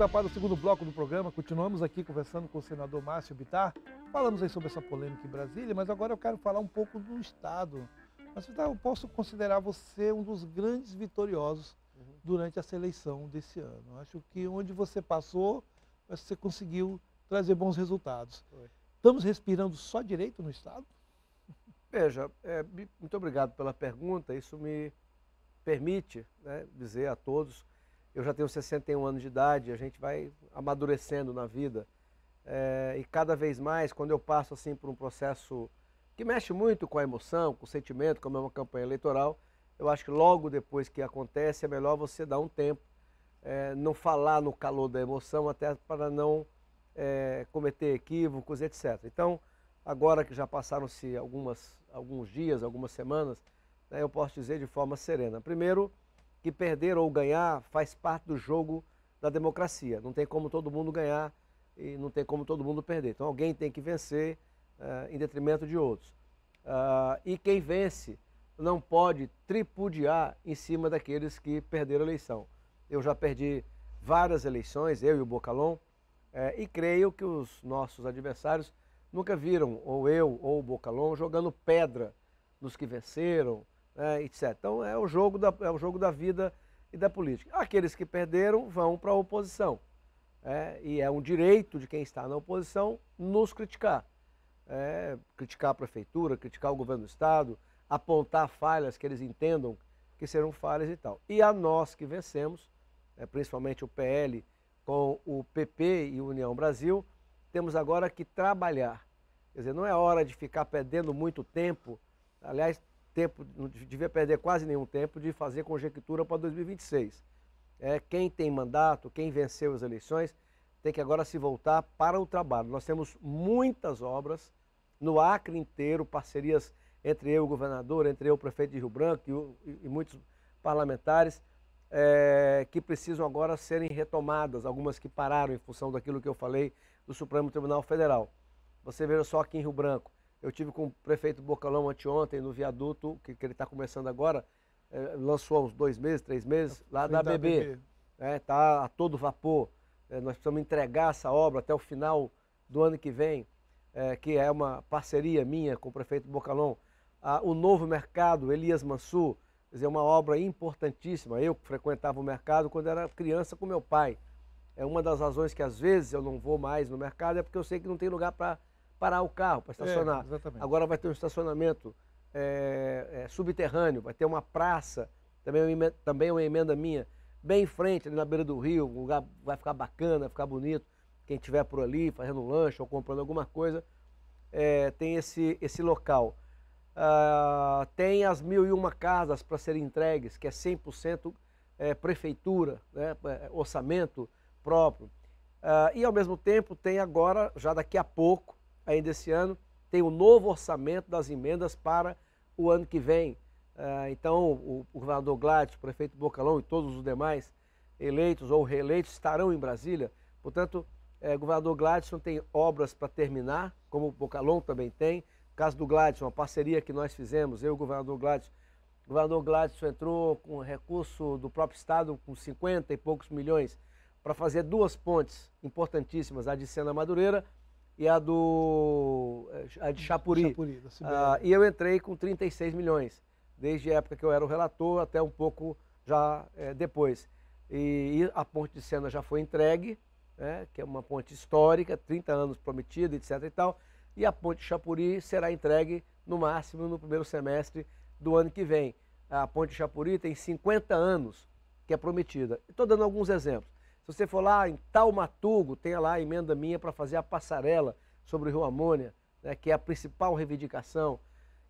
Está para o segundo bloco do programa, continuamos aqui conversando com o senador Márcio Bitar. Falamos aí sobre essa polêmica em Brasília, mas agora eu quero falar um pouco do Estado. Mas Bitar, eu posso considerar você um dos grandes vitoriosos uhum. durante essa eleição desse ano. Acho que onde você passou, você conseguiu trazer bons resultados. Estamos respirando só direito no Estado? Veja, é, muito obrigado pela pergunta. Isso me permite né, dizer a todos eu já tenho 61 anos de idade, a gente vai amadurecendo na vida. É, e cada vez mais, quando eu passo assim por um processo que mexe muito com a emoção, com o sentimento, como é uma campanha eleitoral, eu acho que logo depois que acontece é melhor você dar um tempo, é, não falar no calor da emoção, até para não é, cometer equívocos, etc. Então, agora que já passaram-se alguns dias, algumas semanas, né, eu posso dizer de forma serena. Primeiro, que perder ou ganhar faz parte do jogo da democracia. Não tem como todo mundo ganhar e não tem como todo mundo perder. Então alguém tem que vencer uh, em detrimento de outros. Uh, e quem vence não pode tripudiar em cima daqueles que perderam a eleição. Eu já perdi várias eleições, eu e o Bocalon, uh, eh, e creio que os nossos adversários nunca viram, ou eu ou o Bocalon, jogando pedra nos que venceram, é, etc. Então é o, jogo da, é o jogo da vida e da política. Aqueles que perderam vão para a oposição. É, e é um direito de quem está na oposição nos criticar. É, criticar a prefeitura, criticar o governo do Estado, apontar falhas que eles entendam que serão falhas e tal. E a nós que vencemos, é, principalmente o PL com o PP e União Brasil, temos agora que trabalhar. Quer dizer, não é hora de ficar perdendo muito tempo. Aliás, tempo, não devia perder quase nenhum tempo de fazer conjectura para 2026. É, quem tem mandato, quem venceu as eleições, tem que agora se voltar para o trabalho. Nós temos muitas obras no Acre inteiro, parcerias entre eu, o governador, entre eu, o prefeito de Rio Branco e, e muitos parlamentares, é, que precisam agora serem retomadas, algumas que pararam em função daquilo que eu falei do Supremo Tribunal Federal. Você veja só aqui em Rio Branco, eu tive com o prefeito Bocalão anteontem no viaduto, que, que ele está começando agora, é, lançou há uns dois meses, três meses, tá lá da, BB. Está é, tá a todo vapor. É, nós precisamos entregar essa obra até o final do ano que vem, é, que é uma parceria minha com o prefeito Bocalão. Ah, o novo mercado, Elias Mansur, é uma obra importantíssima. Eu frequentava o mercado quando era criança com meu pai. É uma das razões que às vezes eu não vou mais no mercado é porque eu sei que não tem lugar para parar o carro para é, estacionar. É, Agora vai ter um estacionamento é, é, subterrâneo, vai ter uma praça, também uma, emenda, também é uma emenda minha, bem em frente, ali na beira do rio, lugar vai ficar bacana, vai ficar bonito. Quem estiver por ali fazendo um lanche ou comprando alguma coisa, é, tem esse, esse local. Ah, tem as mil e uma casas para serem entregues, que é 100% é, prefeitura, né, é, orçamento próprio. Ah, e ao mesmo tempo tem agora, já daqui a pouco, ainda esse ano, tem o um novo orçamento das emendas para o ano que vem. Ah, então, o governador Gladys, o prefeito Bocalão e todos os demais eleitos ou reeleitos estarão em Brasília. Portanto, o eh, governador Gladson tem obras para terminar, como o Bocalon também tem. No caso do Gladys, uma parceria que nós fizemos, eu e o governador Gladys, O governador Gladys entrou com recurso do próprio Estado, com 50 e poucos milhões, para fazer duas pontes importantíssimas, a de Sena Madureira e a do eh, a de Chapuri. Chapuri ah, e eu entrei com 36 milhões, desde a época que eu era o relator até um pouco já é, depois. E, e, a ponte de Sena já foi entregue, né, que é uma ponte histórica, 30 anos prometida, etc. e tal. E a ponte de Chapuri será entregue no máximo no primeiro semestre do ano que vem. A ponte de Chapuri tem 50 anos que é prometida. Estou dando alguns exemplos. Se você for lá em Talmatugo, tem lá a emenda minha para fazer a passarela sobre o Rio Amônia, né, que é a principal reivindicação.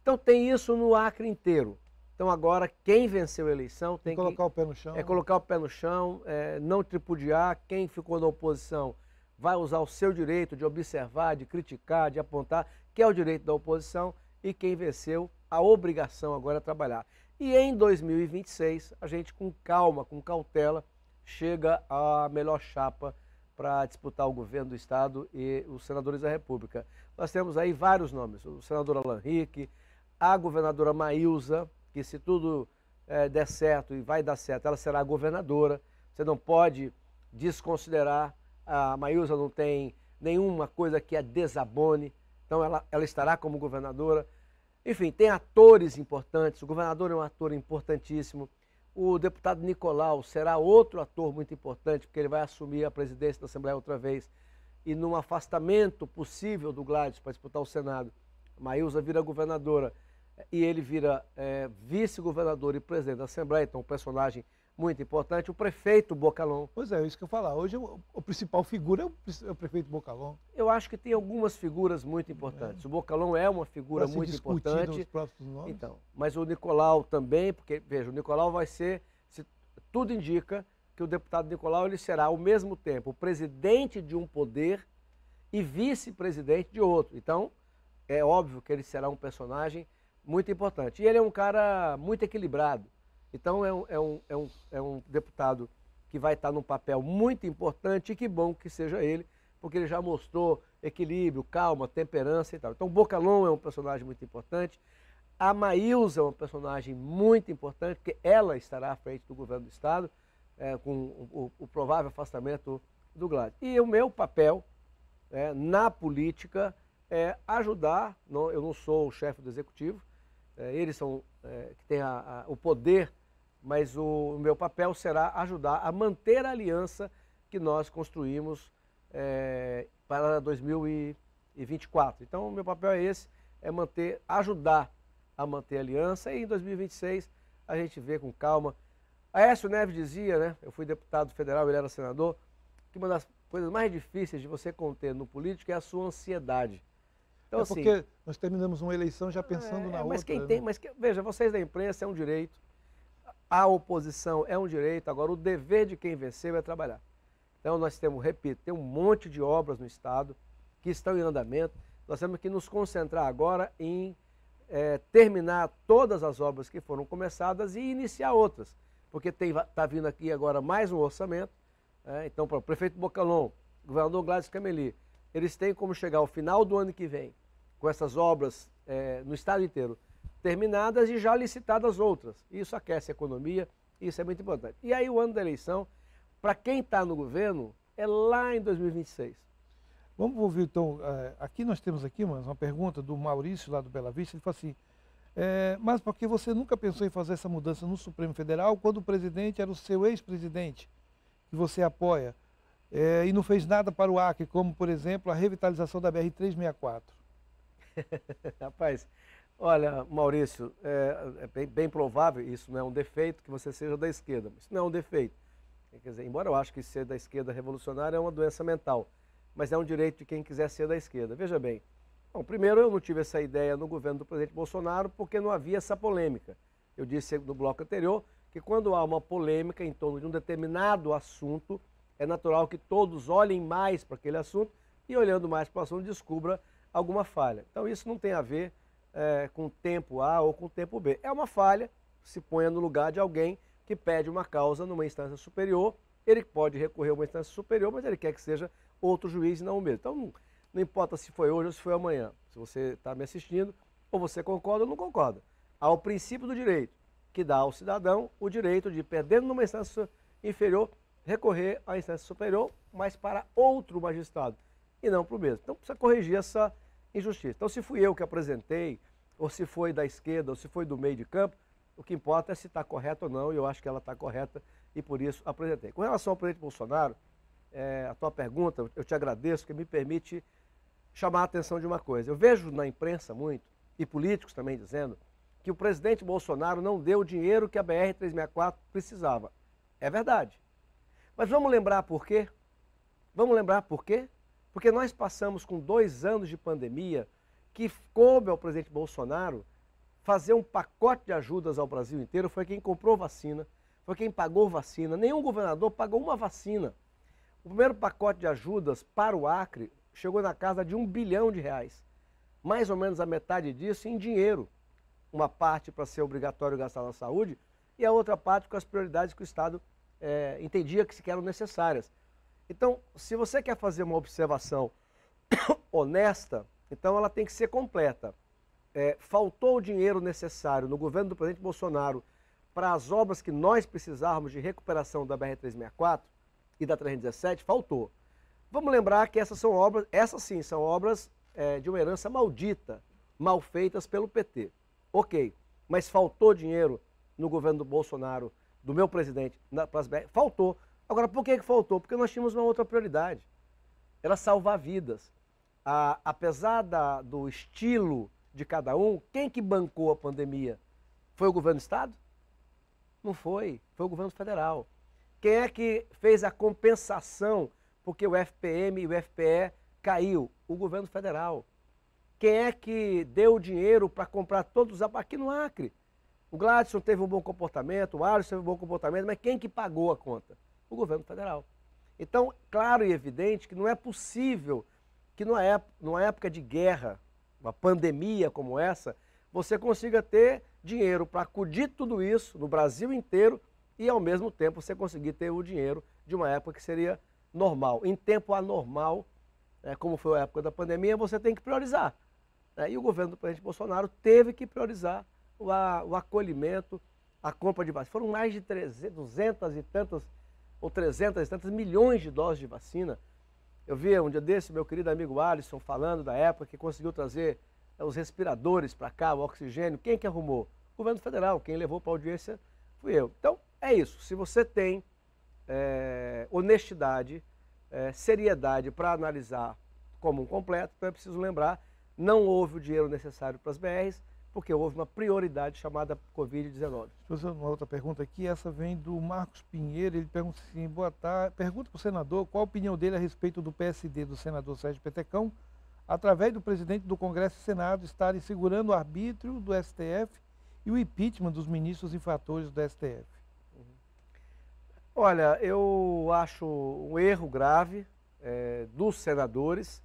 Então tem isso no Acre inteiro. Então agora quem venceu a eleição tem, tem que colocar o pé no chão. É colocar o pé no chão, é, não tripudiar. Quem ficou na oposição vai usar o seu direito de observar, de criticar, de apontar, que é o direito da oposição, e quem venceu a obrigação agora é trabalhar. E em 2026 a gente com calma, com cautela chega a melhor chapa para disputar o governo do Estado e os senadores da República. Nós temos aí vários nomes, o senador Alan Henrique, a governadora maísa que se tudo é, der certo e vai dar certo, ela será governadora. Você não pode desconsiderar, a maísa não tem nenhuma coisa que a desabone, então ela, ela estará como governadora. Enfim, tem atores importantes, o governador é um ator importantíssimo, o deputado Nicolau será outro ator muito importante, porque ele vai assumir a presidência da Assembleia outra vez. E num afastamento possível do Gladys para disputar o Senado, Maísa vira governadora eh, e ele vira é, vice-governador e presidente da Assembleia, então um personagem muito importante, o prefeito Bocalon. Pois é, é isso que eu falar. Hoje o, o principal figura é o, é o, prefeito Bocalon. Eu acho que tem algumas figuras muito importantes. É. O Bocalon é uma figura muito importante. Os nomes. Então, mas o Nicolau também, porque veja, o Nicolau vai ser, se tudo indica que o deputado Nicolau ele será ao mesmo tempo presidente de um poder e vice-presidente de outro. Então, é óbvio que ele será um personagem muito importante. E ele é um cara muito equilibrado. Então é um, é um, é um, é um deputado que vai estar num papel muito importante e que bom que seja ele, porque ele já mostrou equilíbrio, calma, temperança e tal. Então Bocalon é um personagem muito importante. A Maílza é uma personagem muito importante, porque ela estará à frente do governo do Estado, é, com o, o, provável afastamento do Gladys. E o meu papel é, na política é ajudar, não, eu não sou o chefe do executivo, é, eles são é, que têm a, o poder mas o, meu papel será ajudar a manter a aliança que nós construímos é, para 2024. Então, o meu papel é esse, é manter, ajudar a manter a aliança e em 2026 a gente vê com calma. Aécio Neves dizia, né, eu fui deputado federal, ele era senador, que uma das coisas mais difíceis de você conter no político é a sua ansiedade. Então, é assim, porque assim, nós terminamos uma eleição já pensando é, na mas outra. Quem tem, né? Mas quem, veja, vocês da imprensa é um direito, a oposição é um direito, agora o dever de quem venceu é trabalhar. Então nós temos, repito, tem um monte de obras no Estado que estão em andamento. Nós temos que nos concentrar agora em é, terminar todas as obras que foram começadas e iniciar outras. Porque está vindo aqui agora mais um orçamento. Né? então, para o prefeito Bocalon, governador Gladys Cameli, eles têm como chegar ao final do ano que vem com essas obras é, no estado inteiro terminadas e já licitadas outras. Isso aquece a economia, isso é muito importante. E aí o ano da eleição, para quem está no governo, é lá em 2026. Vamos ouvir então, eh, aqui nós temos aqui uma, uma pergunta do Maurício lá do Bela Vista, ele fala assim, é, mas por que você nunca pensou em fazer essa mudança no Supremo Federal quando o presidente era o seu ex-presidente, que você apoia, é, e não fez nada para o Acre, como por exemplo a revitalização da BR-364? Rapaz, Olha, Maurício, é, é bem, bem, provável, isso não é um defeito, que você seja da esquerda. Isso não é um defeito. Quer dizer, embora eu acho que ser da esquerda revolucionária é uma doença mental, mas é um direito de quem quiser ser da esquerda. Veja bem, bom, primeiro eu não tive essa ideia no governo do presidente Bolsonaro porque não havia essa polêmica. Eu disse no bloco anterior que quando há uma polêmica em torno de um determinado assunto, é natural que todos olhem mais para aquele assunto e, olhando mais para o assunto, descubra alguma falha. Então, isso não tem a ver é, com tempo A ou com tempo B. É uma falha, se ponha no lugar de alguém que pede uma causa numa instância superior. Ele pode recorrer a uma instância superior, mas ele quer que seja outro juiz e não o mesmo. Então, não, não importa se foi hoje ou se foi amanhã. Se você está me assistindo, ou você concorda ou não concorda. Há o princípio do direito, que dá ao cidadão o direito de, perdendo numa instância inferior, recorrer à instância superior, mas para outro magistrado, e não para o mesmo. Então, precisa corrigir essa injustiça. Então, se fui eu que apresentei, ou se foi da esquerda, ou se foi do meio de campo, o que importa é se está correta ou não, e eu acho que ela está correta e por isso apresentei. Com relação ao presidente Bolsonaro, é, a tua pergunta, eu te agradeço, que me permite chamar a atenção de uma coisa. Eu vejo na imprensa muito, e políticos também dizendo, que o presidente Bolsonaro não deu o dinheiro que a BR-364 precisava. É verdade. Mas vamos lembrar por quê? Vamos lembrar por quê? Porque nós passamos com dois anos de pandemia que coube ao presidente Bolsonaro fazer um pacote de ajudas ao Brasil inteiro. Foi quem comprou vacina, foi quem pagou vacina. Nenhum governador pagou uma vacina. O primeiro pacote de ajudas para o Acre chegou na casa de um bilhão de reais. Mais ou menos a metade disso em dinheiro. Uma parte para ser obrigatório gastar na saúde e a outra parte com as prioridades que o Estado é, entendia que se eram necessárias. Então, se você quer fazer uma observação honesta, então ela tem que ser completa. É, faltou o dinheiro necessário no governo do presidente Bolsonaro para as obras que nós precisávamos de recuperação da BR-364 e da 317? Faltou. Vamos lembrar que essas são obras, essas sim, são obras é, de uma herança maldita, mal feitas pelo PT. Ok, mas faltou dinheiro no governo do Bolsonaro, do meu presidente, as BR? faltou. Agora, por que, que faltou? Porque nós tínhamos uma outra prioridade. Era salvar vidas. A, apesar da, do estilo de cada um, quem que bancou a pandemia? Foi o governo do Estado? Não foi, foi o governo federal. Quem é que fez a compensação porque o FPM e o FPE caiu? O governo federal. Quem é que deu o dinheiro para comprar todos os aqui no Acre? O Gladson teve um bom comportamento, o Alisson teve um bom comportamento, mas quem que pagou a conta? o governo federal. Então, claro e evidente que não é possível que numa época, numa época de guerra, uma pandemia como essa, você consiga ter dinheiro para acudir tudo isso no Brasil inteiro e, ao mesmo tempo, você conseguir ter o dinheiro de uma época que seria normal. Em tempo anormal, né, como foi a época da pandemia, você tem que priorizar. Né? E o governo do presidente Bolsonaro teve que priorizar o, a, o acolhimento, a compra de vacinas. Foram mais de 300, 200 e tantas ou 300 tantas milhões de doses de vacina. Eu vi um dia desse meu querido amigo Alisson falando da época que conseguiu trazer eh, os respiradores para cá, o oxigênio. Quem que arrumou? O governo federal. Quem levou para a audiência fui eu. Então, é isso. Se você tem é, honestidade, é, seriedade para analisar como um completo, então é preciso lembrar, não houve o dinheiro necessário para as BRs, porque houve uma prioridade chamada Covid-19. uma outra pergunta aqui, essa vem do Marcos Pinheiro, ele pergunta assim, boa tarde, pergunta para o senador qual a opinião dele a respeito do PSD do senador Sérgio Petecão, através do presidente do Congresso e Senado estarem segurando o arbítrio do STF e o impeachment dos ministros infratores do STF. Olha, eu acho um erro grave é, dos senadores,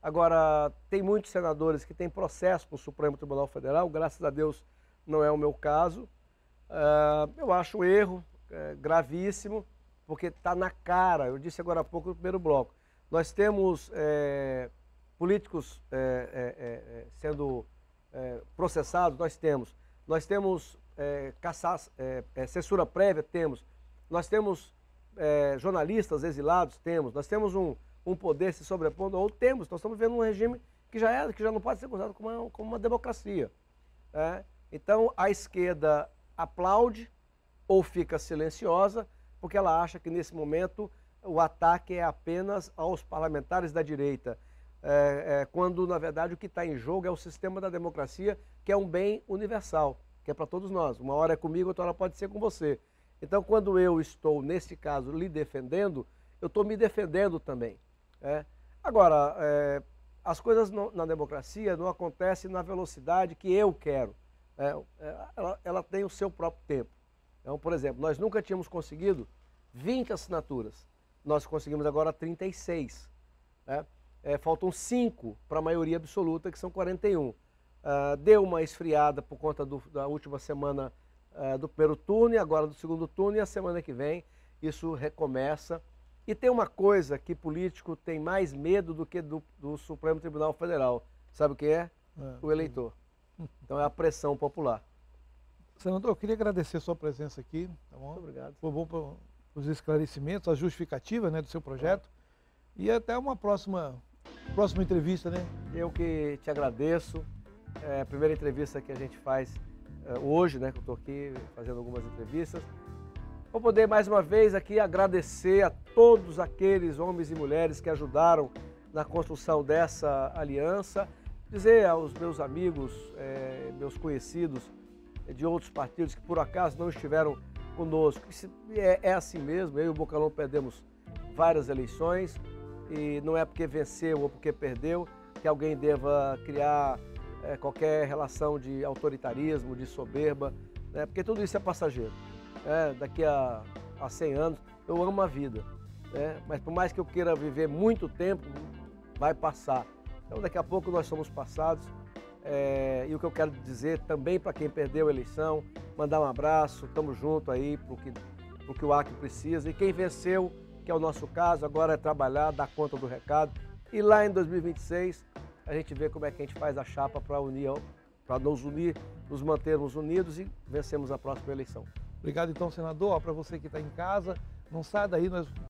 Agora, tem muitos senadores que têm processo com o Supremo Tribunal Federal, graças a Deus não é o meu caso. Ah, eu acho um erro é, gravíssimo, porque está na cara, eu disse agora há pouco no primeiro bloco. Nós temos é, políticos é, é, é, é sendo processados, nós temos. Nós temos censura prévia, temos. Nós temos jornalistas exilados, temos. Nós temos um um poder se sobrepondo ao outro. Temos, nós estamos vivendo um regime que já, é, que já não pode ser considerado como uma, como uma democracia. Né? Então, a esquerda aplaude ou fica silenciosa, porque ela acha que nesse momento o ataque é apenas aos parlamentares da direita, é, é, quando na verdade o que está em jogo é o sistema da democracia, que é um bem universal, que é para todos nós. Uma hora é comigo, outra hora pode ser com você. Então, quando eu estou, nesse caso, lhe defendendo, eu estou me defendendo também. É. Agora, é, as coisas na democracia não acontecem na velocidade que eu quero. É, é, ela, ela, tem o seu próprio tempo. Então, por exemplo, nós nunca tínhamos conseguido 20 assinaturas. Nós conseguimos agora 36. Né? É, faltam 5 para a maioria absoluta, que são 41. Uh, ah, deu uma esfriada por conta do, da última semana uh, do primeiro turno e agora do segundo turno, e a semana que vem isso recomeça. E tem uma coisa que político tem mais medo do que do, do Supremo Tribunal Federal. Sabe o que é? é o eleitor. Sim. Então é a pressão popular. Senador, eu queria agradecer a sua presença aqui. Tá bom? Muito obrigado. Foi bom para os esclarecimentos, a justificativa né, do seu projeto. É. E até uma próxima, próxima entrevista, né? Eu que te agradeço. É a primeira entrevista que a gente faz é, hoje, né? Que eu estou aqui fazendo algumas entrevistas. Vou poder mais uma vez aqui agradecer a todos aqueles homens e mulheres que ajudaram na construção dessa aliança, dizer aos meus amigos, eh, meus conhecidos eh, de outros partidos que por acaso não estiveram conosco. Isso é, é assim mesmo, eu e o Bocalão perdemos várias eleições e não é porque venceu ou porque perdeu que alguém deva criar é, qualquer relação de autoritarismo, de soberba, né? porque tudo isso é passageiro é, daqui a, a 100 anos. Eu amo a vida, né? mas por mais que eu queira viver muito tempo, vai passar. Então, daqui a pouco nós somos passados. É, e o que eu quero dizer também para quem perdeu a eleição, mandar um abraço, estamos junto aí para o que, o que o Acre precisa. E quem venceu, que é o nosso caso, agora é trabalhar, dar conta do recado. E lá em 2026, a gente vê como é que a gente faz a chapa para unir, para nos unir, nos mantermos unidos e vencemos a próxima eleição. Obrigado então, senador, para você que está em casa. Não sai daí, nós